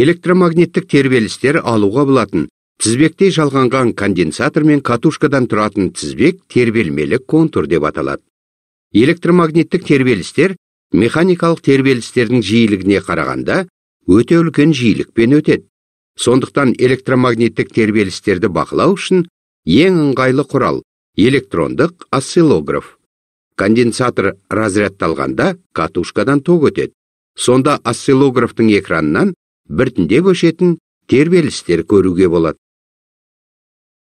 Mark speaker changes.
Speaker 1: электромагниттік тербелістер алуға болатын тізбектей жалғанған конденсатор мен катушкадан тұратын тізбек тербелмелік контур деп аталады электромагниттік тербелістер механикалық тербелістердің жиілігіне қарағанда өте үлкен жиілікпен өтеді сондықтан электромагниттік тербелістерді бақылау үшін ең ыңғайлы құрал электрондық осциллограф конденсатор разрядталғанда катушкадан ток өтеді сонда осциллографтың экранынан біртіндеп өшетін тербелістер көруге болады